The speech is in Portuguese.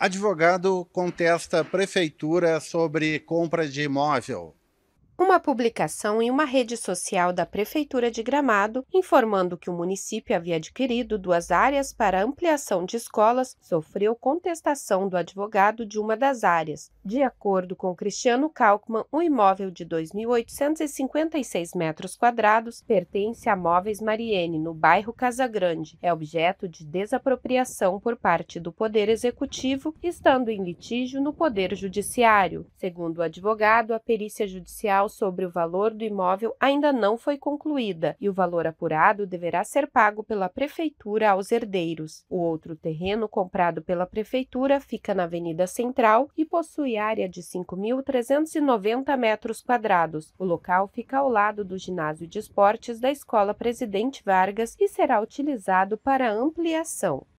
Advogado contesta prefeitura sobre compra de imóvel uma publicação em uma rede social da Prefeitura de Gramado informando que o município havia adquirido duas áreas para ampliação de escolas sofreu contestação do advogado de uma das áreas. De acordo com Cristiano Kalkman, o um imóvel de 2.856 metros quadrados pertence a Móveis Mariene, no bairro Casagrande. É objeto de desapropriação por parte do Poder Executivo, estando em litígio no Poder Judiciário. Segundo o advogado, a perícia judicial sobre o valor do imóvel ainda não foi concluída e o valor apurado deverá ser pago pela Prefeitura aos herdeiros. O outro terreno comprado pela Prefeitura fica na Avenida Central e possui área de 5.390 metros quadrados. O local fica ao lado do ginásio de esportes da Escola Presidente Vargas e será utilizado para ampliação.